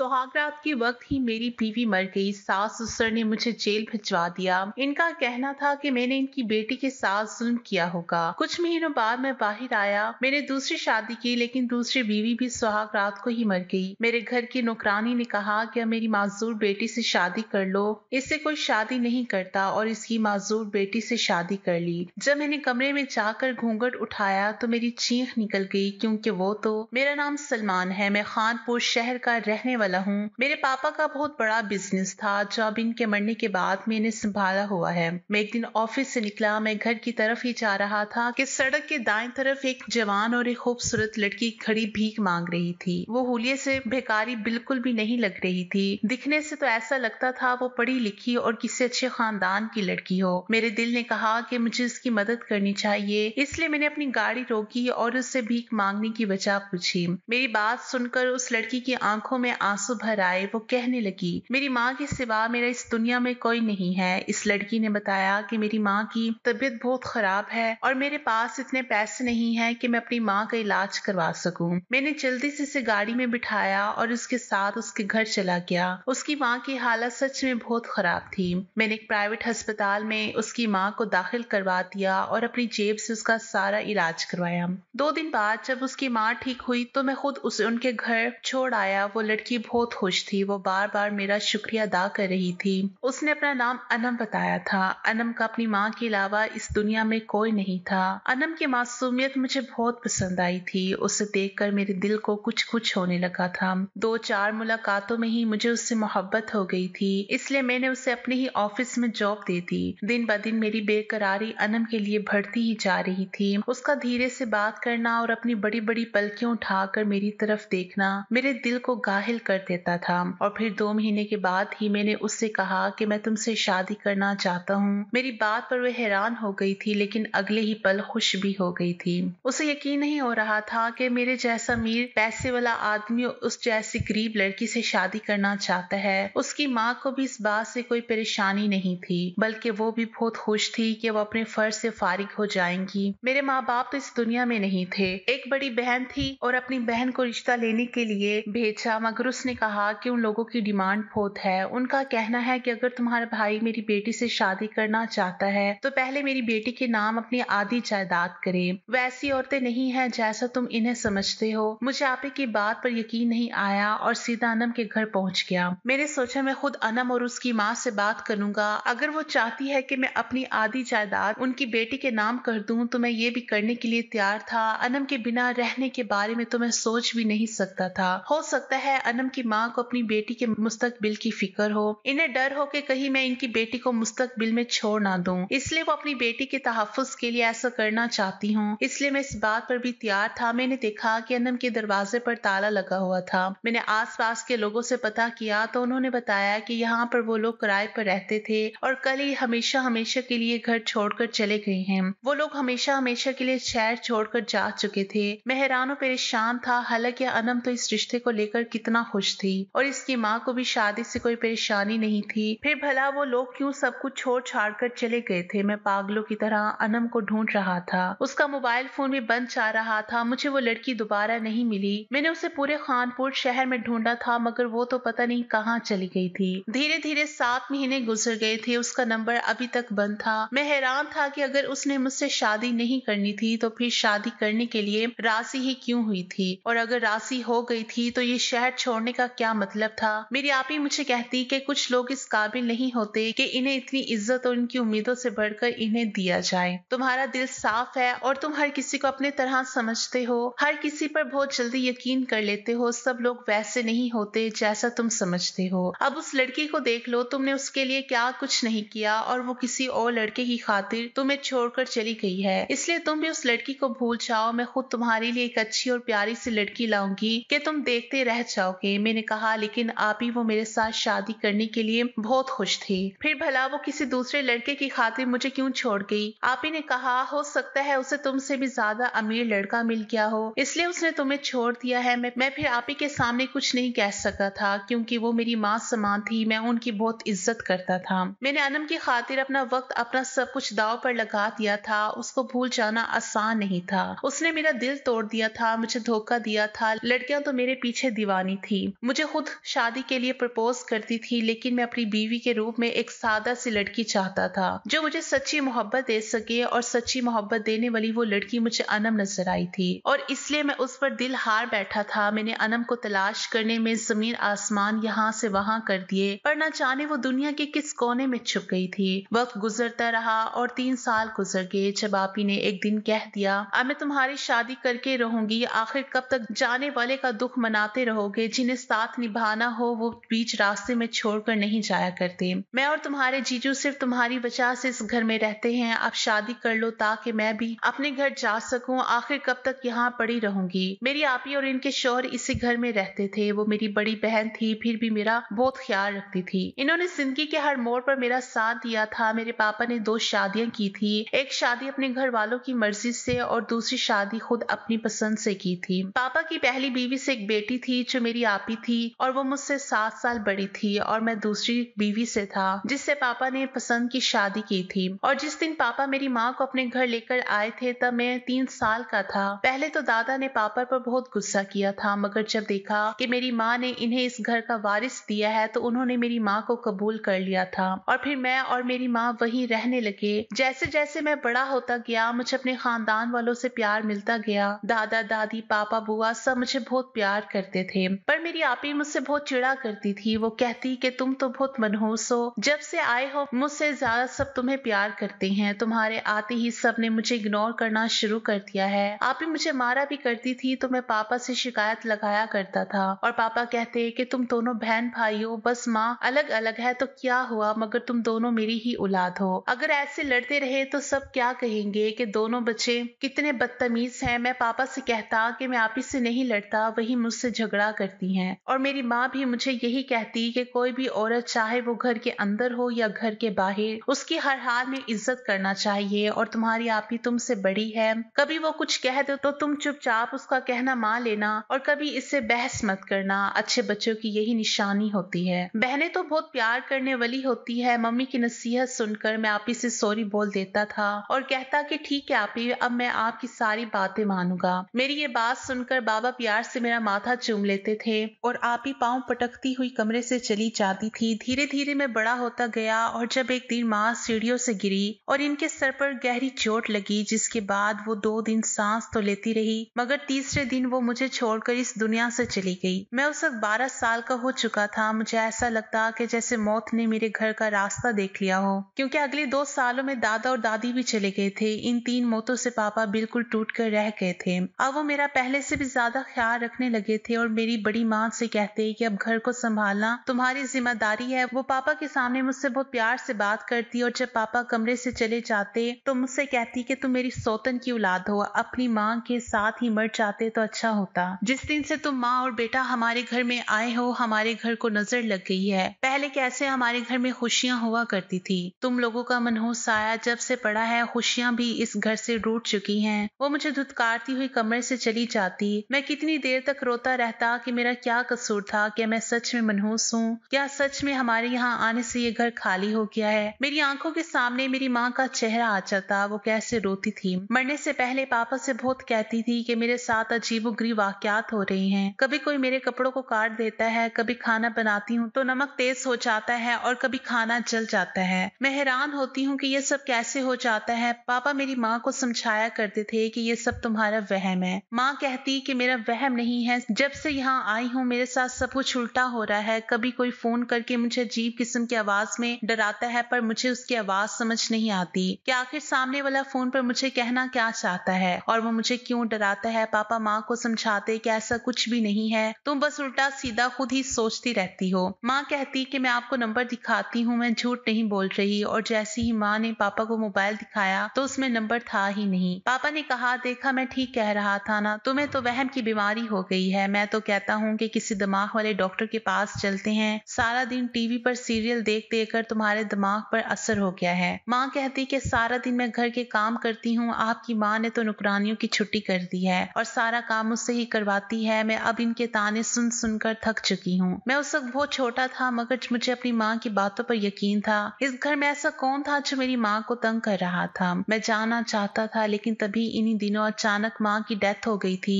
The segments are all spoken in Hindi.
सुहागरात के वक्त ही मेरी बीवी मर गई सास ससुर ने मुझे जेल भिजवा दिया इनका कहना था कि मैंने इनकी बेटी के साथ जुल्म किया होगा कुछ महीनों बाद मैं बाहर आया मैंने दूसरी शादी की लेकिन दूसरी बीवी भी सुहागरात को ही मर गई मेरे घर की नौकरानी ने कहा कि मेरी माजूर बेटी से शादी कर लो इससे कोई शादी नहीं करता और इसकी माजूर बेटी से शादी कर ली जब मैंने कमरे में जाकर घूंघट उठाया तो मेरी चीख निकल गई क्योंकि वो तो मेरा नाम सलमान है मैं खानपुर शहर का रहने वाला वाला हूँ मेरे पापा का बहुत बड़ा बिजनेस था जब इनके मरने के बाद मैंने संभाला हुआ है मैं एक दिन ऑफिस से निकला मैं घर की तरफ ही जा रहा था कि सड़क के दाएं तरफ एक जवान और एक खूबसूरत लड़की खड़ी भीख मांग रही थी वो होलिये से बेकारी बिल्कुल भी नहीं लग रही थी दिखने से तो ऐसा लगता था वो पढ़ी लिखी और किसी अच्छे खानदान की लड़की हो मेरे दिल ने कहा कि मुझे इसकी मदद करनी चाहिए इसलिए मैंने अपनी गाड़ी रोकी और उससे भीख मांगने की वजह पूछी मेरी बात सुनकर उस लड़की की आंखों में आंसू भर आए वो कहने लगी मेरी माँ के सिवा मेरा इस दुनिया में कोई नहीं है इस लड़की ने बताया कि मेरी माँ की तबीयत बहुत खराब है और मेरे पास इतने पैसे नहीं है कि मैं अपनी माँ का इलाज करवा सकूं मैंने जल्दी से इसे गाड़ी में बिठाया और उसके साथ उसके घर चला गया उसकी माँ की हालत सच में बहुत खराब थी मैंने एक प्राइवेट अस्पताल में उसकी माँ को दाखिल करवा दिया और अपनी जेब से उसका सारा इलाज करवाया दो दिन बाद जब उसकी माँ ठीक हुई तो मैं खुद उसे उनके घर छोड़ आया वो लड़की बहुत खुश थी वो बार बार मेरा शुक्रिया अदा कर रही थी उसने अपना नाम अनम बताया था अनम का अपनी माँ के अलावा इस दुनिया में कोई नहीं था अनम की मासूमियत मुझे बहुत पसंद आई थी उसे देखकर मेरे दिल को कुछ कुछ होने लगा था दो चार मुलाकातों में ही मुझे उससे मोहब्बत हो गई थी इसलिए मैंने उसे अपने ही ऑफिस में जॉब दे दी दिन ब दिन मेरी बेकरारी अनम के लिए बढ़ती ही जा रही थी उसका धीरे से बात करना और अपनी बड़ी बड़ी पलकियों उठाकर मेरी तरफ देखना मेरे दिल को गाहिल कर देता था और फिर दो महीने के बाद ही मैंने उससे कहा कि मैं तुमसे शादी करना चाहता हूँ मेरी बात पर वह हैरान हो गई थी लेकिन अगले ही पल खुश भी हो गई थी उसे यकीन नहीं हो रहा था कि मेरे जैसा मीर पैसे वाला आदमी उस जैसी गरीब लड़की से शादी करना चाहता है उसकी माँ को भी इस बात से कोई परेशानी नहीं थी बल्कि वो भी बहुत खुश थी कि वो अपने फर्ज से फारिग हो जाएंगी मेरे माँ बाप तो इस दुनिया में नहीं थे एक बड़ी बहन थी और अपनी बहन को रिश्ता लेने के लिए भेजा मगर उस उसने कहा कि उन लोगों की डिमांड बहुत है उनका कहना है कि अगर तुम्हारा भाई मेरी बेटी से शादी करना चाहता है तो पहले मेरी बेटी के नाम अपनी आधी जायदाद करे वैसी औरतें नहीं है जैसा तुम इन्हें समझते हो मुझे आपे की बात पर यकीन नहीं आया और सीधा अनम के घर पहुंच गया मैंने सोचा मैं खुद अनम और उसकी माँ से बात करूंगा अगर वो चाहती है कि मैं अपनी आधी जायदाद उनकी बेटी के नाम कर दूं तो मैं ये भी करने के लिए तैयार था अनम के बिना रहने के बारे में तो मैं सोच भी नहीं सकता था हो सकता है अनम उनकी माँ को अपनी बेटी के मुस्तकबिल की फिक्र हो इन्हें डर हो कि कहीं मैं इनकी बेटी को मुस्तकबिल में छोड़ ना दूं इसलिए वो अपनी बेटी के तहफ़ के लिए ऐसा करना चाहती हूँ इसलिए मैं इस बात पर भी तैयार था मैंने देखा कि अनम के दरवाजे पर ताला लगा हुआ था मैंने पास के लोगों से पता किया तो उन्होंने बताया कि यहाँ पर वो लोग किराए पर रहते थे और कल ही हमेशा हमेशा के लिए घर छोड़कर चले गए हैं वो लोग हमेशा हमेशा के लिए शहर छोड़कर जा चुके थे मैं हैरान परेशान था हालांकि अनम तो इस रिश्ते को लेकर कितना खुश खुश थी और इसकी माँ को भी शादी से कोई परेशानी नहीं थी फिर भला वो लोग क्यों सब कुछ छोड़ छाड़ कर चले गए थे मैं पागलों की तरह अनम को ढूंढ रहा था उसका मोबाइल फोन भी बंद चाह रहा था मुझे वो लड़की दोबारा नहीं मिली मैंने उसे पूरे खानपुर शहर में ढूंढा था मगर वो तो पता नहीं कहाँ चली गई थी धीरे धीरे सात महीने गुजर गए थे उसका नंबर अभी तक बंद था मैं हैरान था कि अगर उसने मुझसे शादी नहीं करनी थी तो फिर शादी करने के लिए राशि ही क्यों हुई थी और अगर राशि हो गई थी तो ये शहर छोड़ने करने का क्या मतलब था मेरी आप ही मुझे कहती कि कुछ लोग इस काबिल नहीं होते कि इन्हें इतनी इज्जत और इनकी उम्मीदों से बढ़कर इन्हें दिया जाए तुम्हारा दिल साफ है और तुम हर किसी को अपने तरह समझते हो हर किसी पर बहुत जल्दी यकीन कर लेते हो सब लोग वैसे नहीं होते जैसा तुम समझते हो अब उस लड़की को देख लो तुमने उसके लिए क्या कुछ नहीं किया और वो किसी और लड़के की खातिर तुम्हें छोड़कर चली गई है इसलिए तुम भी उस लड़की को भूल जाओ मैं खुद तुम्हारे लिए एक अच्छी और प्यारी सी लड़की लाऊंगी कि तुम देखते रह जाओगे रेमे ने कहा लेकिन आप ही वो मेरे साथ शादी करने के लिए बहुत खुश थे फिर भला वो किसी दूसरे लड़के की खातिर मुझे क्यों छोड़ गई आप ही ने कहा हो सकता है उसे तुमसे भी ज्यादा अमीर लड़का मिल गया हो इसलिए उसने तुम्हें छोड़ दिया है मैं, मैं फिर आप ही के सामने कुछ नहीं कह सका था क्योंकि वो मेरी माँ समान थी मैं उनकी बहुत इज्जत करता था मैंने अनम की खातिर अपना वक्त अपना सब कुछ दाव पर लगा दिया था उसको भूल जाना आसान नहीं था उसने मेरा दिल तोड़ दिया था मुझे धोखा दिया था लड़कियां तो मेरे पीछे दीवानी थी मुझे खुद शादी के लिए प्रपोज करती थी लेकिन मैं अपनी बीवी के रूप में एक सादा सी लड़की चाहता था जो मुझे सच्ची मोहब्बत दे सके और सच्ची मोहब्बत देने वाली वो लड़की मुझे अनम नजर आई थी और इसलिए मैं उस पर दिल हार बैठा था मैंने अनम को तलाश करने में जमीन आसमान यहाँ से वहां कर दिए पर ना जाने वो दुनिया के किस कोने में छुप गई थी वक्त गुजरता रहा और तीन साल गुजर गए जब आपी ने एक दिन कह दिया अब मैं तुम्हारी शादी करके रहूंगी आखिर कब तक जाने वाले का दुख मनाते रहोगे जिन्हें जिन्हें साथ निभाना हो वो बीच रास्ते में छोड़कर नहीं जाया करते मैं और तुम्हारे जीजू सिर्फ तुम्हारी वजह से इस घर में रहते हैं आप शादी कर लो ताकि मैं भी अपने घर जा सकूं आखिर कब तक यहाँ पड़ी रहूंगी मेरी आपी और इनके शोहर इसी घर में रहते थे वो मेरी बड़ी बहन थी फिर भी मेरा बहुत ख्याल रखती थी इन्होंने जिंदगी के हर मोड़ पर मेरा साथ दिया था मेरे पापा ने दो शादियां की थी एक शादी अपने घर वालों की मर्जी से और दूसरी शादी खुद अपनी पसंद से की थी पापा की पहली बीवी से एक बेटी थी जो मेरी आप पापी थी और वो मुझसे सात साल बड़ी थी और मैं दूसरी बीवी से था जिससे पापा ने पसंद की शादी की थी और जिस दिन पापा मेरी माँ को अपने घर लेकर आए थे तब मैं तीन साल का था पहले तो दादा ने पापा पर बहुत गुस्सा किया था मगर जब देखा कि मेरी माँ ने इन्हें इस घर का वारिस दिया है तो उन्होंने मेरी माँ को कबूल कर लिया था और फिर मैं और मेरी माँ वही रहने लगे जैसे जैसे मैं बड़ा होता गया मुझे अपने खानदान वालों से प्यार मिलता गया दादा दादी पापा बुआ सब मुझे बहुत प्यार करते थे पर मेरी आपी मुझसे बहुत चिड़ा करती थी वो कहती कि तुम तो बहुत मनहूस हो जब से आए हो मुझसे ज्यादा सब तुम्हें प्यार करते हैं तुम्हारे आते ही सब ने मुझे इग्नोर करना शुरू कर दिया है आपी मुझे मारा भी करती थी तो मैं पापा से शिकायत लगाया करता था और पापा कहते कि तुम दोनों बहन भाई हो बस माँ अलग अलग है तो क्या हुआ मगर तुम दोनों मेरी ही औलाद हो अगर ऐसे लड़ते रहे तो सब क्या कहेंगे कि दोनों बच्चे कितने बदतमीज हैं मैं पापा से कहता कि मैं आप ही से नहीं लड़ता वही मुझसे झगड़ा करती हैं हैं और मेरी माँ भी मुझे यही कहती कि कोई भी औरत चाहे वो घर के अंदर हो या घर के बाहर उसकी हर हाल में इज्जत करना चाहिए और तुम्हारी आप ही तुमसे बड़ी है कभी वो कुछ कह दो तो तुम चुपचाप उसका कहना मान लेना और कभी इससे बहस मत करना अच्छे बच्चों की यही निशानी होती है बहने तो बहुत प्यार करने वाली होती है मम्मी की नसीहत सुनकर मैं आप ही से सॉरी बोल देता था और कहता कि ठीक है आप ही अब मैं आपकी सारी बातें मानूंगा मेरी ये बात सुनकर बाबा प्यार से मेरा माथा चूम लेते थे और आप ही पाँव पटकती हुई कमरे से चली जाती थी धीरे धीरे मैं बड़ा होता गया और जब एक दिन माँ सीढ़ियों से गिरी और इनके सर पर गहरी चोट लगी जिसके बाद वो दो दिन सांस तो लेती रही मगर तीसरे दिन वो मुझे छोड़कर इस दुनिया से चली गई मैं उस वक्त बारह साल का हो चुका था मुझे ऐसा लगता कि जैसे मौत ने मेरे घर का रास्ता देख लिया हो क्योंकि अगले दो सालों में दादा और दादी भी चले गए थे इन तीन मौतों से पापा बिल्कुल टूट कर रह गए थे अब वो मेरा पहले से भी ज्यादा ख्याल रखने लगे थे और मेरी बड़ी माँ दांत से कहते कि अब घर को संभालना तुम्हारी जिम्मेदारी है वो पापा के सामने मुझसे बहुत प्यार से बात करती और जब पापा कमरे से चले जाते तो मुझसे कहती कि तुम मेरी सौतन की औलाद हो अपनी माँ के साथ ही मर जाते तो अच्छा होता जिस दिन से तुम माँ और बेटा हमारे घर में आए हो हमारे घर को नजर लग गई है पहले कैसे हमारे घर में खुशियाँ हुआ करती थी तुम लोगों का मनहूस साया जब से पड़ा है खुशियाँ भी इस घर से रूट चुकी हैं वो मुझे धुतकारती हुई कमरे से चली जाती मैं कितनी देर तक रोता रहता कि मेरा क्या क्या कसूर था क्या मैं सच में मनहूस हूँ क्या सच में हमारे यहाँ आने से ये घर खाली हो गया है मेरी आंखों के सामने मेरी माँ का चेहरा आ जाता वो कैसे रोती थी मरने से पहले पापा से बहुत कहती थी कि मेरे साथ अजीब उगरी वाकयात हो रही हैं कभी कोई मेरे कपड़ों को काट देता है कभी खाना बनाती हूँ तो नमक तेज हो जाता है और कभी खाना जल जाता है मैं हैरान होती हूँ कि ये सब कैसे हो जाता है पापा मेरी माँ को समझाया करते थे कि ये सब तुम्हारा वहम है माँ कहती कि मेरा वहम नहीं है जब से यहाँ आई हूँ हूँ मेरे साथ सब कुछ उल्टा हो रहा है कभी कोई फोन करके मुझे अजीब किस्म की आवाज में डराता है पर मुझे उसकी आवाज समझ नहीं आती कि आखिर सामने वाला फोन पर मुझे कहना क्या चाहता है और वो मुझे क्यों डराता है पापा माँ को समझाते कि ऐसा कुछ भी नहीं है तुम बस उल्टा सीधा खुद ही सोचती रहती हो माँ कहती कि मैं आपको नंबर दिखाती हूँ मैं झूठ नहीं बोल रही और जैसी ही माँ ने पापा को मोबाइल दिखाया तो उसमें नंबर था ही नहीं पापा ने कहा देखा मैं ठीक कह रहा था ना तुम्हें तो वहम की बीमारी हो गई है मैं तो कहता हूँ के किसी दिमाग वाले डॉक्टर के पास चलते हैं सारा दिन टीवी पर सीरियल देख देख कर तुम्हारे दिमाग पर असर हो गया है माँ कहती कि सारा दिन मैं घर के काम करती हूँ आपकी माँ ने तो नुकरानियों की छुट्टी कर दी है और सारा काम मुझसे ही करवाती है मैं अब इनके ताने सुन सुनकर थक चुकी हूँ मैं उस वक्त बहुत छोटा था मगर मुझे अपनी माँ की बातों पर यकीन था इस घर में ऐसा कौन था जो मेरी माँ को तंग कर रहा था मैं जाना चाहता था लेकिन तभी इन्हीं दिनों अचानक माँ की डेथ हो गई थी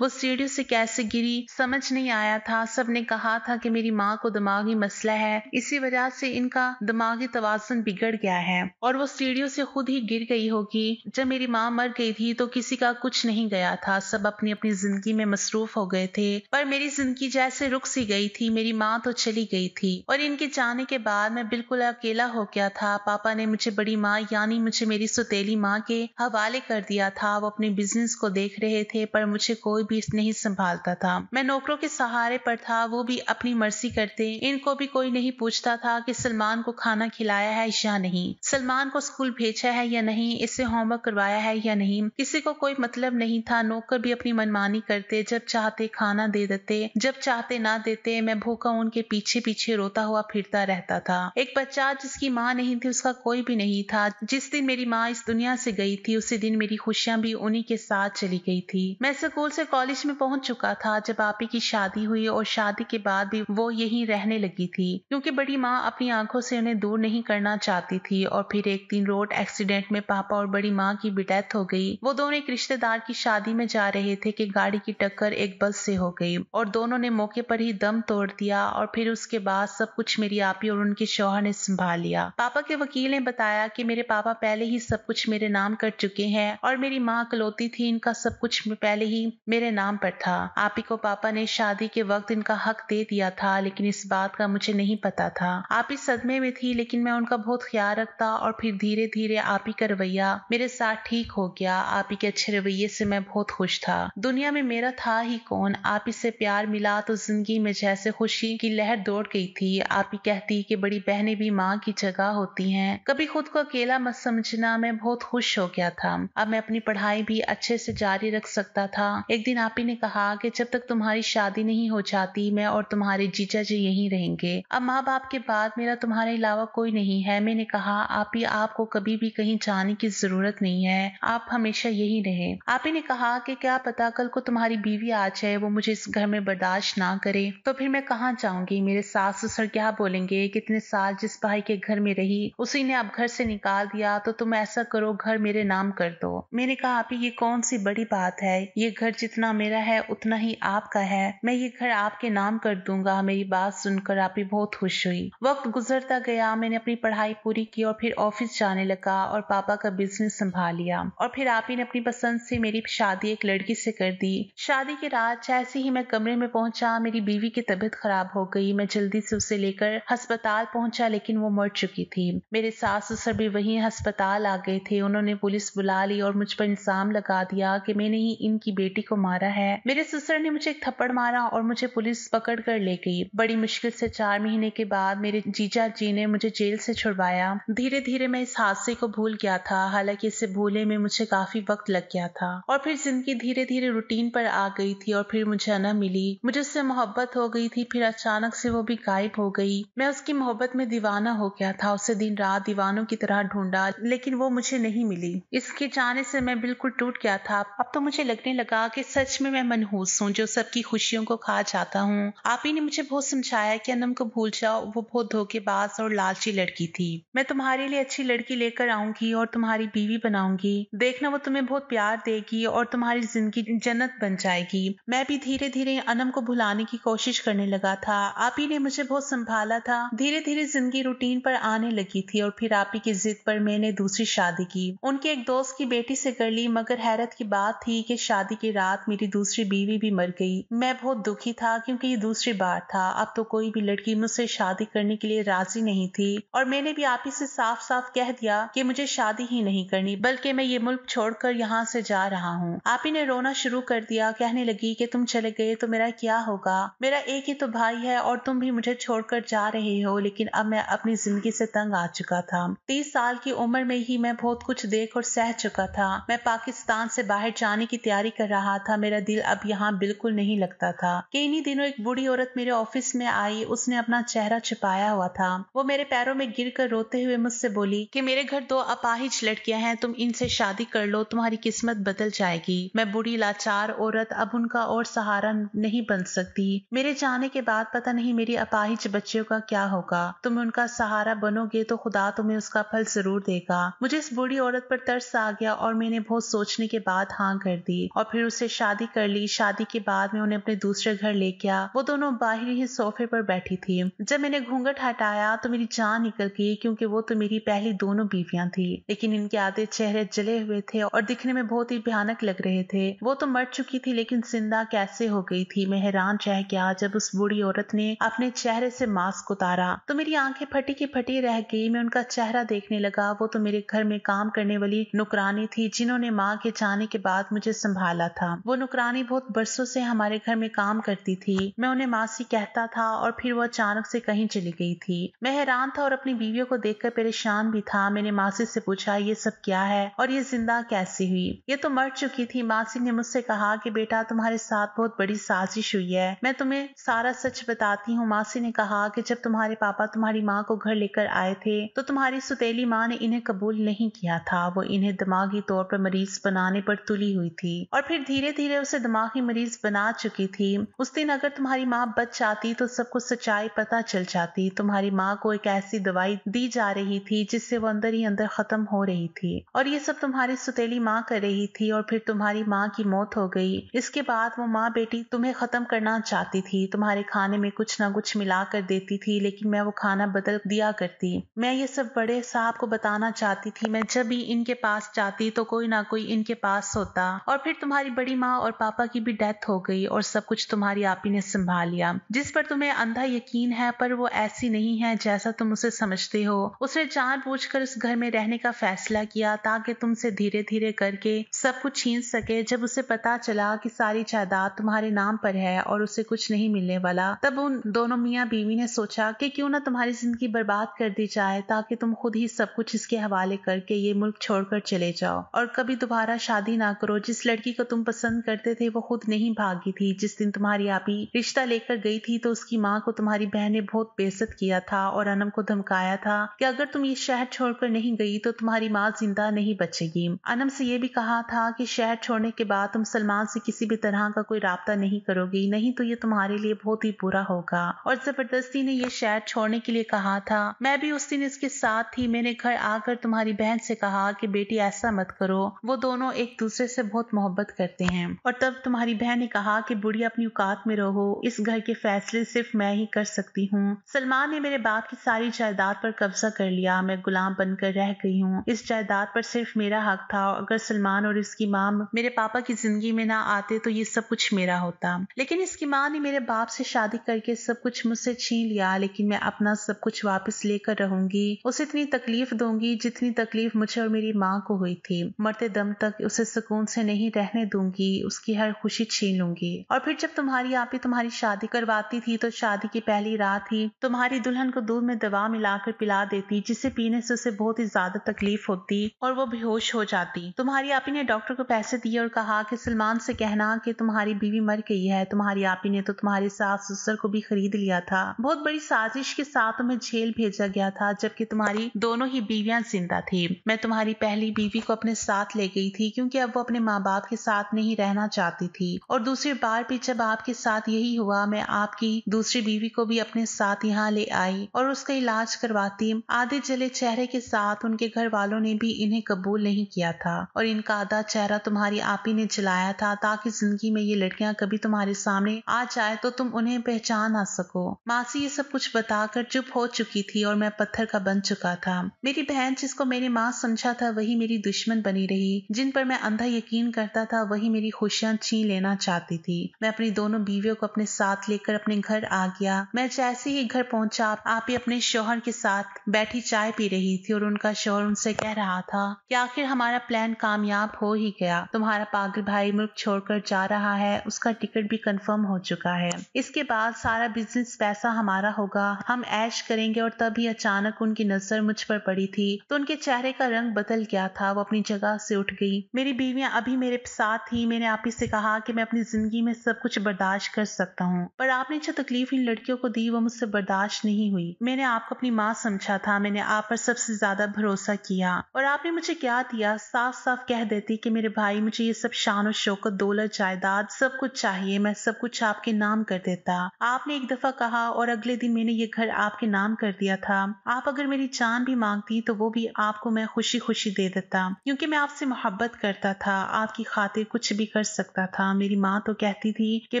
वो सीढ़ियों से कैसे गिरी समझ नहीं नहीं आया था सब ने कहा था कि मेरी माँ को दिमागी मसला है इसी वजह से इनका दिमागी तोजन बिगड़ गया है और वो सीढ़ियों से खुद ही गिर गई होगी जब मेरी माँ मर गई थी तो किसी का कुछ नहीं गया था सब अपनी अपनी जिंदगी में मसरूफ हो गए थे पर मेरी जिंदगी जैसे रुक सी गई थी मेरी माँ तो चली गई थी और इनके जाने के बाद मैं बिल्कुल अकेला हो गया था पापा ने मुझे बड़ी माँ यानी मुझे मेरी सुतीली माँ के हवाले कर दिया था वो अपने बिजनेस को देख रहे थे पर मुझे कोई भी नहीं संभालता था मैं नौकरों के सहारे पर था वो भी अपनी मर्जी करते इनको भी कोई नहीं पूछता था कि सलमान को खाना खिलाया है या नहीं सलमान को स्कूल भेजा है या नहीं इससे होमवर्क करवाया है या नहीं किसी को कोई मतलब नहीं था नौकर भी अपनी मनमानी करते जब चाहते खाना दे देते जब चाहते ना देते मैं भूखा उनके पीछे पीछे रोता हुआ फिरता रहता था एक बच्चा जिसकी माँ नहीं थी उसका कोई भी नहीं था जिस दिन मेरी माँ इस दुनिया से गई थी उसी दिन मेरी खुशियां भी उन्हीं के साथ चली गई थी मैं स्कूल से कॉलेज में पहुंच चुका था जब आपी की शादी शादी हुई और शादी के बाद भी वो यही रहने लगी थी क्योंकि बड़ी माँ अपनी आंखों से उन्हें दूर नहीं करना चाहती थी और फिर एक दिन रोड एक्सीडेंट में पापा और बड़ी माँ की भी डेथ हो गई वो दोनों एक रिश्तेदार की शादी में जा रहे थे कि गाड़ी की टक्कर एक बस से हो गई और दोनों ने मौके पर ही दम तोड़ दिया और फिर उसके बाद सब कुछ मेरी आपी और उनके शोहर ने संभाल लिया पापा के वकील ने बताया कि मेरे पापा पहले ही सब कुछ मेरे नाम कर चुके हैं और मेरी माँ कलौती थी इनका सब कुछ पहले ही मेरे नाम पर था आपी को पापा ने शादी शादी के वक्त इनका हक दे दिया था लेकिन इस बात का मुझे नहीं पता था आप ही सदमे में थी लेकिन मैं उनका बहुत ख्याल रखता और फिर धीरे धीरे आप ही का रवैया मेरे साथ ठीक हो गया आप ही के अच्छे रवैये से मैं बहुत खुश था दुनिया में मेरा था ही कौन आप ही से प्यार मिला तो जिंदगी में जैसे खुशी की लहर दौड़ गई थी आप ही कहती कि बड़ी बहनें भी माँ की जगह होती हैं कभी खुद को अकेला मत समझना मैं बहुत खुश हो गया था अब मैं अपनी पढ़ाई भी अच्छे से जारी रख सकता था एक दिन आप ही ने कहा कि जब तक तुम्हारी शादी शादी नहीं हो जाती मैं और तुम्हारे जीजा जी यहीं रहेंगे अब माँ बाप के बाद मेरा तुम्हारे अलावा कोई नहीं है मैंने कहा आप ही आपको कभी भी कहीं जाने की जरूरत नहीं है आप हमेशा यही रहे आप ही ने कहा कि क्या पता कल को तुम्हारी बीवी आ जाए वो मुझे इस घर में बर्दाश्त ना करे तो फिर मैं कहाँ जाऊंगी मेरे सास ससुर क्या बोलेंगे कितने साल जिस भाई के घर में रही उसी ने अब घर से निकाल दिया तो तुम ऐसा करो घर मेरे नाम कर दो मैंने कहा आप ही ये कौन सी बड़ी बात है ये घर जितना मेरा है उतना ही आपका है मैं मैं ये घर आपके नाम कर दूंगा मेरी बात सुनकर आप भी बहुत खुश हुई वक्त गुजरता गया मैंने अपनी पढ़ाई पूरी की और फिर ऑफिस जाने लगा और पापा का बिजनेस संभाल लिया और फिर आप ही ने अपनी पसंद से मेरी शादी एक लड़की से कर दी शादी की रात जैसे ही मैं कमरे में पहुंचा मेरी बीवी की तबीयत खराब हो गई मैं जल्दी से उसे लेकर अस्पताल पहुंचा लेकिन वो मर चुकी थी मेरे सास ससुर भी वही अस्पताल आ गए थे उन्होंने पुलिस बुला ली और मुझ पर इल्जाम लगा दिया कि मैंने ही इनकी बेटी को मारा है मेरे ससुर ने मुझे एक थप्पड़ मारा गया और मुझे पुलिस पकड़ कर ले गई बड़ी मुश्किल से चार महीने के बाद मेरे जीजा जी ने मुझे जेल से छुड़वाया धीरे धीरे मैं इस हादसे को भूल गया था हालांकि इसे भूलने में मुझे काफी वक्त लग गया था और फिर जिंदगी धीरे धीरे रूटीन पर आ गई थी और फिर मुझे अना मिली मुझे उससे मोहब्बत हो गई थी फिर अचानक से वो भी गायब हो गई मैं उसकी मोहब्बत में दीवाना हो गया था उसे दिन रात दीवानों की तरह ढूंढा लेकिन वो मुझे नहीं मिली इसके जाने से मैं बिल्कुल टूट गया था अब तो मुझे लगने लगा कि सच में मैं मनहूस हूँ जो सबकी खुशियों चीजों को खा जाता हूँ आप ही ने मुझे बहुत समझाया कि अनम को भूल जाओ वो बहुत धोखेबाज और लालची लड़की थी मैं तुम्हारे लिए अच्छी लड़की लेकर आऊंगी और तुम्हारी बीवी बनाऊंगी देखना वो तुम्हें बहुत प्यार देगी और तुम्हारी जिंदगी जन्नत बन जाएगी मैं भी धीरे धीरे अनम को भुलाने की कोशिश करने लगा था आप ही ने मुझे बहुत संभाला था धीरे धीरे जिंदगी रूटीन पर आने लगी थी और फिर आप ही की जिद पर मैंने दूसरी शादी की उनके एक दोस्त की बेटी से कर ली मगर हैरत की बात थी कि शादी की रात मेरी दूसरी बीवी भी मर गई मैं बहुत बहुत दुखी था क्योंकि ये दूसरी बार था अब तो कोई भी लड़की मुझसे शादी करने के लिए राजी नहीं थी और मैंने भी आप ही से साफ साफ कह दिया कि मुझे शादी ही नहीं करनी बल्कि मैं ये मुल्क छोड़कर यहाँ से जा रहा हूँ आप ही ने रोना शुरू कर दिया कहने लगी कि तुम चले गए तो मेरा क्या होगा मेरा एक ही तो भाई है और तुम भी मुझे छोड़कर जा रहे हो लेकिन अब मैं अपनी जिंदगी से तंग आ चुका था तीस साल की उम्र में ही मैं बहुत कुछ देख और सह चुका था मैं पाकिस्तान से बाहर जाने की तैयारी कर रहा था मेरा दिल अब यहाँ बिल्कुल नहीं लगता था था कि इन्हीं दिनों एक बूढ़ी औरत मेरे ऑफिस में आई उसने अपना चेहरा छिपाया हुआ था वो मेरे पैरों में गिर कर रोते हुए मुझसे बोली कि मेरे घर दो अपाहिज लड़कियां हैं तुम इनसे शादी कर लो तुम्हारी किस्मत बदल जाएगी मैं बूढ़ी लाचार औरत अब उनका और सहारा नहीं बन सकती मेरे जाने के बाद पता नहीं मेरी अपाहिज बच्चियों का क्या होगा तुम उनका सहारा बनोगे तो खुदा तुम्हें उसका फल जरूर देगा मुझे इस बूढ़ी औरत पर तरस आ गया और मैंने बहुत सोचने के बाद हाँ कर दी और फिर उससे शादी कर ली शादी के बाद मैं उन्हें अपने दूध दूसरे घर ले गया वो दोनों बाहरी ही सोफे पर बैठी थी जब मैंने घूंघट हटाया तो मेरी जान निकल गई क्योंकि वो तो मेरी पहली दोनों बीवियां थी लेकिन इनके आधे चेहरे जले हुए थे और दिखने में बहुत ही भयानक लग रहे थे वो तो मर चुकी थी लेकिन जिंदा कैसे हो गई थी मैं हैरान रह गया जब उस बूढ़ी औरत ने अपने चेहरे से मास्क उतारा तो मेरी आंखें फटी की फटी रह गई मैं उनका चेहरा देखने लगा वो तो मेरे घर में काम करने वाली नुकरानी थी जिन्होंने माँ के जाने के बाद मुझे संभाला था वो नुकरानी बहुत बरसों से हमारे घर में काम काम करती थी मैं उन्हें मासी कहता था और फिर वो अचानक से कहीं चली गई थी मैं हैरान था और अपनी बीवियों को देखकर परेशान भी था मैंने मासी से पूछा ये सब क्या है और ये जिंदा कैसी हुई ये तो मर चुकी थी मासी ने मुझसे कहा कि बेटा तुम्हारे साथ बहुत बड़ी साजिश हुई है मैं तुम्हें सारा सच बताती हूँ मासी ने कहा कि जब तुम्हारे पापा तुम्हारी माँ को घर लेकर आए थे तो तुम्हारी सुतेली माँ ने इन्हें कबूल नहीं किया था वो इन्हें दिमागी तौर पर मरीज बनाने पर तुली हुई थी और फिर धीरे धीरे उसे दिमागी मरीज बना चुकी थी थी उस दिन अगर तुम्हारी माँ बच जाती तो सबको सच्चाई पता चल जाती तुम्हारी माँ को एक ऐसी दवाई दी जा रही थी जिससे वो अंदर ही अंदर खत्म हो रही थी और ये सब तुम्हारी सुतेली माँ कर रही थी और फिर तुम्हारी माँ की मौत हो गई इसके बाद वो माँ बेटी तुम्हें खत्म करना चाहती थी तुम्हारे खाने में कुछ ना कुछ मिला कर देती थी लेकिन मैं वो खाना बदल दिया करती मैं ये सब बड़े साहब को बताना चाहती थी मैं जब भी इनके पास जाती तो कोई ना कोई इनके पास होता और फिर तुम्हारी बड़ी माँ और पापा की भी डेथ हो गई और सब कुछ कुछ तुम्हारी आपी ने संभाल लिया जिस पर तुम्हें अंधा यकीन है पर वो ऐसी नहीं है जैसा तुम उसे समझते हो उसने जान बूझ कर उस घर में रहने का फैसला किया ताकि तुमसे धीरे धीरे करके सब कुछ छीन सके जब उसे पता चला कि सारी जायदाद तुम्हारे नाम पर है और उसे कुछ नहीं मिलने वाला तब उन दोनों मियाँ बीवी ने सोचा कि क्यों ना तुम्हारी जिंदगी बर्बाद कर दी जाए ताकि तुम खुद ही सब कुछ इसके हवाले करके ये मुल्क छोड़कर चले जाओ और कभी दोबारा शादी ना करो जिस लड़की को तुम पसंद करते थे वो खुद नहीं भागी थी जिस दिन तुम्हारी आपी रिश्ता लेकर गई थी तो उसकी माँ को तुम्हारी बहन ने बहुत बेसत किया था और अनम को धमकाया था कि अगर तुम ये शहर छोड़कर नहीं गई तो तुम्हारी माँ जिंदा नहीं बचेगी अनम से ये भी कहा था कि शहर छोड़ने के बाद तुम सलमान से किसी भी तरह का कोई रबता नहीं करोगी नहीं तो ये तुम्हारे लिए बहुत ही बुरा होगा और जबरदस्ती ने ये शहर छोड़ने के लिए कहा था मैं भी उस दिन इसके साथ थी मैंने घर आकर तुम्हारी बहन से कहा कि बेटी ऐसा मत करो वो दोनों एक दूसरे से बहुत मोहब्बत करते हैं और तब तुम्हारी बहन ने कहा कि बुढ़िया अपनी औकात में रहो इस घर के फैसले सिर्फ मैं ही कर सकती हूँ सलमान ने मेरे बाप की सारी जायदाद पर कब्जा कर लिया मैं गुलाम बनकर रह गई हूँ इस जायदाद पर सिर्फ मेरा हक था अगर सलमान और इसकी माँ मेरे पापा की जिंदगी में ना आते तो ये सब कुछ मेरा होता लेकिन इसकी माँ ने मेरे बाप से शादी करके सब कुछ मुझसे छीन लिया लेकिन मैं अपना सब कुछ वापस लेकर रहूंगी उसे इतनी तकलीफ दूंगी जितनी तकलीफ मुझे और मेरी माँ को हुई थी मरते दम तक उसे सुकून से नहीं रहने दूंगी उसकी हर खुशी छीन लूंगी और फिर जब तुम्हारी आपी तुम्हारी शादी करवाती थी तो शादी की पहली रात ही तुम्हारी दुल्हन को दूध में दवा मिलाकर पिला देती जिसे पीने से उसे बहुत ही ज्यादा तकलीफ होती और वो बेहोश हो जाती तुम्हारी आपी ने डॉक्टर को पैसे दिए और कहा कि सलमान से कहना कि तुम्हारी बीवी मर गई है तुम्हारी आपी ने तो तुम्हारे सास ससुर को भी खरीद लिया था बहुत बड़ी साजिश के साथ तुम्हें जेल भेजा गया था जबकि तुम्हारी दोनों ही बीवियां जिंदा थी मैं तुम्हारी पहली बीवी को अपने साथ ले गई थी क्योंकि अब वो अपने माँ बाप के साथ नहीं रहना चाहती थी और दूसरी बार भी जब आपके साथ यही हुआ मैं आपकी दूसरी बीवी को भी अपने साथ यहाँ ले आई और उसका इलाज करवाती आधे जले चेहरे के साथ उनके घर वालों ने भी इन्हें कबूल नहीं किया था और इनका आधा चेहरा तुम्हारी आप ही ने जलाया था ताकि जिंदगी में ये लड़कियां कभी तुम्हारे सामने आ जाए तो तुम उन्हें पहचान आ सको मासी ये सब कुछ बताकर चुप हो चुकी थी और मैं पत्थर का बन चुका था मेरी बहन जिसको मेरी माँ समझा था वही मेरी दुश्मन बनी रही जिन पर मैं अंधा यकीन करता था वही मेरी खुशियां छीन लेना चाहती थी मैं अपनी दोनों बीवियों को अपने साथ लेकर अपने घर आ गया मैं जैसे ही घर पहुंचा आप ही अपने शोहर के साथ बैठी चाय पी रही थी और उनका शोहर उनसे कह रहा था कि आखिर हमारा प्लान कामयाब हो ही गया तुम्हारा पागल भाई मुल्क छोड़कर जा रहा है उसका टिकट भी कंफर्म हो चुका है इसके बाद सारा बिजनेस पैसा हमारा होगा हम ऐश करेंगे और तभी अचानक उनकी नजर मुझ पर पड़ी थी तो उनके चेहरे का रंग बदल गया था वो अपनी जगह से उठ गई मेरी बीवियां अभी मेरे साथ थी मैंने आप ही से कहा कि मैं अपनी जिंदगी में सब कुछ कुछ बर्दाश्त कर सकता हूँ पर आपने जो तकलीफ इन लड़कियों को दी वो मुझसे बर्दाश्त नहीं हुई मैंने आपको अपनी माँ समझा था मैंने आप पर सबसे ज्यादा भरोसा किया और आपने मुझे क्या दिया साफ साफ कह देती कि मेरे भाई मुझे ये सब शान और शौकत दौलत जायदाद सब कुछ चाहिए मैं सब कुछ आपके नाम कर देता आपने एक दफा कहा और अगले दिन मैंने ये घर आपके नाम कर दिया था आप अगर मेरी जान भी मांगती तो वो भी आपको मैं खुशी खुशी दे देता क्योंकि मैं आपसे मोहब्बत करता था आपकी खातिर कुछ भी कर सकता था मेरी माँ तो कहती थी कि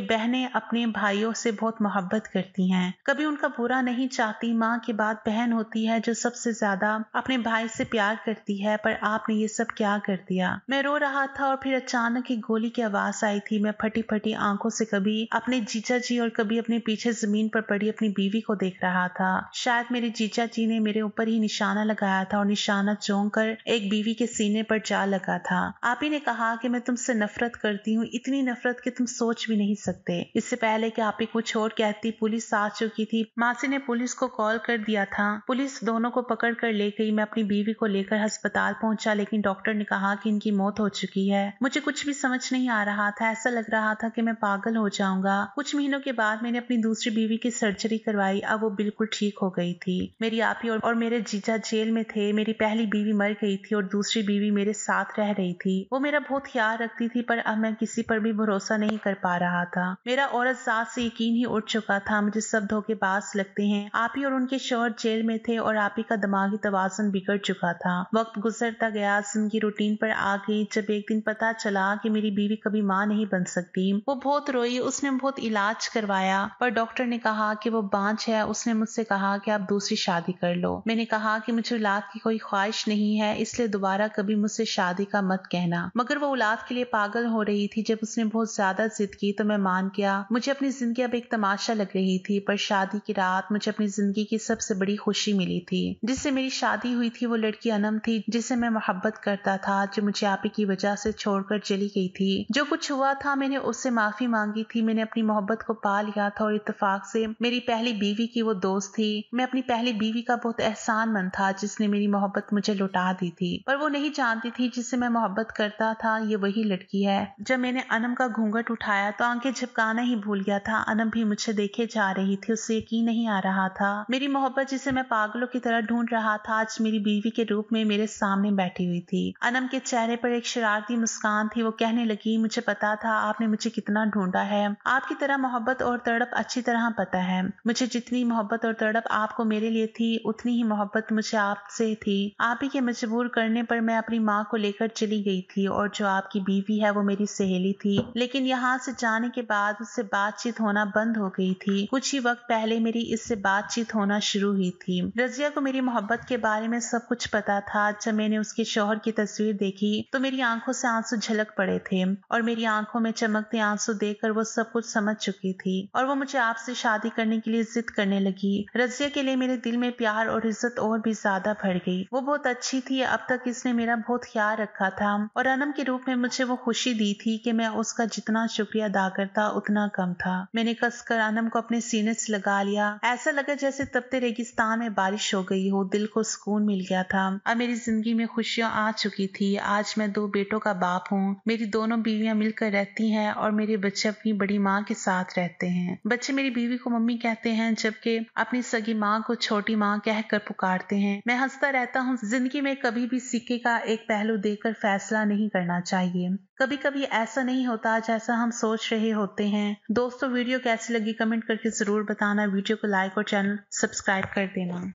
बहनें अपने भाइयों से बहुत मोहब्बत करती हैं कभी उनका बुरा नहीं चाहती माँ के बाद बहन होती है जो सबसे ज्यादा अपने भाई से प्यार करती है पर आपने ये सब क्या कर दिया मैं रो रहा था और फिर अचानक ही गोली की आवाज आई थी मैं फटी फटी आंखों से कभी अपने जीजा जी और कभी अपने पीछे जमीन पर पड़ी अपनी बीवी को देख रहा था शायद मेरे जीजा जी ने मेरे ऊपर ही निशाना लगाया था और निशाना चौंक कर एक बीवी के सीने पर जा लगा था आप ही ने कहा कि मैं तुमसे नफरत करती हूँ इतनी नफरत कि तुम सोच भी नहीं नहीं सकते इससे पहले कि आपी कुछ और कहती पुलिस आ चुकी थी मासी ने पुलिस को कॉल कर दिया था पुलिस दोनों को पकड़ कर ले गई मैं अपनी बीवी को लेकर अस्पताल पहुंचा लेकिन डॉक्टर ने कहा कि इनकी मौत हो चुकी है मुझे कुछ भी समझ नहीं आ रहा था ऐसा लग रहा था कि मैं पागल हो जाऊंगा कुछ महीनों के बाद मैंने अपनी दूसरी बीवी की सर्जरी करवाई अब वो बिल्कुल ठीक हो गई थी मेरी आपी और, और मेरे जीजा जेल में थे मेरी पहली बीवी मर गई थी और दूसरी बीवी मेरे साथ रह रही थी वो मेरा बहुत ख्याल रखती थी पर अब मैं किसी पर भी भरोसा नहीं कर पा रहा रहा था मेरा औरत सास से यकीन ही उठ चुका था मुझे सब धोखे बास लगते हैं आप ही और उनके शोहर जेल में थे और आप ही का दिमागी तवाजन बिगड़ चुका था वक्त गुजरता गया जिंदगी रूटीन पर आ गई जब एक दिन पता चला कि मेरी बीवी कभी माँ नहीं बन सकती वो बहुत रोई उसने बहुत इलाज करवाया पर डॉक्टर ने कहा कि वो बाँच है उसने मुझसे कहा कि आप दूसरी शादी कर लो मैंने कहा कि मुझे औलाद की कोई ख्वाहिश नहीं है इसलिए दोबारा कभी मुझसे शादी का मत कहना मगर वो औलाद के लिए पागल हो रही थी जब उसने बहुत ज्यादा जिद की तो मैं मान गया मुझे अपनी जिंदगी अब एक तमाशा लग रही थी पर शादी की रात मुझे अपनी जिंदगी की सबसे बड़ी खुशी मिली थी जिससे मेरी शादी हुई थी वो लड़की अनम थी जिसे मैं मोहब्बत करता था जो मुझे आप की वजह से छोड़कर चली गई थी जो कुछ हुआ था मैंने उससे माफी मांगी थी मैंने अपनी मोहब्बत को पा लिया था और इतफाक से मेरी पहली बीवी की वो दोस्त थी मैं अपनी पहली बीवी का बहुत एहसान मन था जिसने मेरी मोहब्बत मुझे लुटा दी थी पर वो नहीं जानती थी जिससे मैं मोहब्बत करता था ये वही लड़की है जब मैंने अनम का घूंघट उठाया तो आंखें झपकाना ही भूल गया था अनम भी मुझे देखे जा रही थी उसे यकीन नहीं आ रहा था मेरी मोहब्बत जिसे मैं पागलों की तरह ढूंढ रहा था आज मेरी बीवी के रूप में मेरे सामने बैठी हुई थी अनम के चेहरे पर एक शरारती मुस्कान थी वो कहने लगी मुझे पता था आपने मुझे कितना ढूंढा है आपकी तरह मोहब्बत और तड़प अच्छी तरह पता है मुझे जितनी मोहब्बत और तड़प आपको मेरे लिए थी उतनी ही मोहब्बत मुझे आपसे थी आप ही के मजबूर करने पर मैं अपनी माँ को लेकर चली गई थी और जो आपकी बीवी है वो मेरी सहेली थी लेकिन यहाँ से जान आने के बाद उससे बातचीत होना बंद हो गई थी कुछ ही वक्त पहले मेरी इससे बातचीत होना शुरू हुई थी रजिया को मेरी मोहब्बत के बारे में सब कुछ पता था जब मैंने उसके शोहर की तस्वीर देखी तो मेरी आंखों से आंसू झलक पड़े थे और मेरी आंखों में चमकते आंसू देखकर वो सब कुछ समझ चुकी थी और वो मुझे आपसे शादी करने के लिए जिद करने लगी रजिया के लिए मेरे दिल में प्यार और इज्जत और भी ज्यादा भर गई वो बहुत अच्छी थी अब तक इसने मेरा बहुत ख्याल रखा था और अनम के रूप में मुझे वो खुशी दी थी कि मैं उसका जितना शुक्रिया अदा करता उतना कम था मैंने कसकर आनम को अपने सीने से लगा लिया ऐसा लगा जैसे तपते रेगिस्तान में बारिश हो गई हो दिल को सुकून मिल गया था अब मेरी जिंदगी में खुशियां आ चुकी थी आज मैं दो बेटों का बाप हूँ मेरी दोनों बीवियां मिलकर रहती हैं और मेरे बच्चे अपनी बड़ी माँ के साथ रहते हैं बच्चे मेरी बीवी को मम्मी कहते हैं जबकि अपनी सगी माँ को छोटी माँ कहकर पुकारते हैं मैं हंसता रहता हूँ जिंदगी में कभी भी सिक्के का एक पहलू देकर फैसला नहीं करना चाहिए कभी कभी ऐसा नहीं होता जैसा हम सोच रहे होते हैं दोस्तों वीडियो कैसी लगी कमेंट करके जरूर बताना वीडियो को लाइक और चैनल सब्सक्राइब कर देना